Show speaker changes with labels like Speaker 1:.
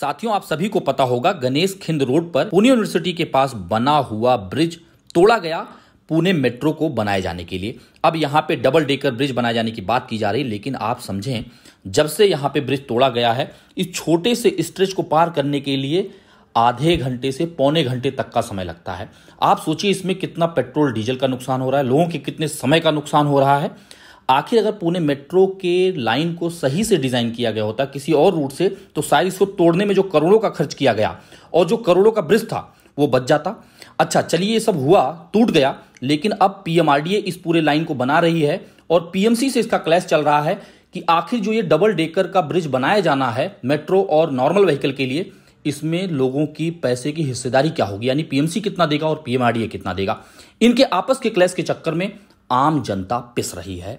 Speaker 1: साथियों आप सभी को पता होगा गणेश खिंद रोड पर पुणे यूनिवर्सिटी के पास बना हुआ ब्रिज तोड़ा गया पुणे मेट्रो को बनाए जाने के लिए अब यहाँ पे डबल डेकर ब्रिज बनाए जाने की बात की जा रही है लेकिन आप समझें जब से यहाँ पे ब्रिज तोड़ा गया है इस छोटे से स्ट्रेच को पार करने के लिए आधे घंटे से पौने घंटे तक का समय लगता है आप सोचिए इसमें कितना पेट्रोल डीजल का नुकसान हो रहा है लोगों के कितने समय का नुकसान हो रहा है आखिर अगर पुणे मेट्रो के लाइन को सही से डिज़ाइन किया गया होता किसी और रूट से तो शायद इसको तोड़ने में जो करोड़ों का खर्च किया गया और जो करोड़ों का ब्रिज था वो बच जाता अच्छा चलिए ये सब हुआ टूट गया लेकिन अब पीएमआरडीए इस पूरे लाइन को बना रही है और पीएमसी से इसका क्लैश चल रहा है कि आखिर जो ये डबल डेकर का ब्रिज बनाया जाना है मेट्रो और नॉर्मल व्हीकल के लिए इसमें लोगों की पैसे की हिस्सेदारी क्या होगी यानी पीएमसी कितना देगा और पीएमआरडीए कितना देगा इनके आपस के क्लैश के चक्कर में आम जनता पिस रही है